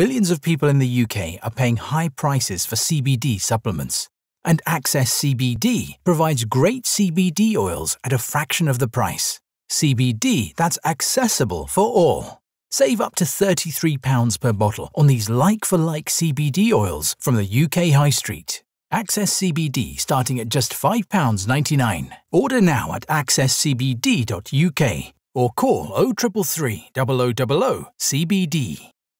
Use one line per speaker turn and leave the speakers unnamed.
Millions of people in the UK are paying high prices for CBD supplements, and Access CBD provides great CBD oils at a fraction of the price. CBD that's accessible for all. Save up to £33 per bottle on these like-for-like CBD oils from the UK High Street. Access CBD starting at just £5.99. Order now at accesscbd.uk or call 0333 0000 CBD.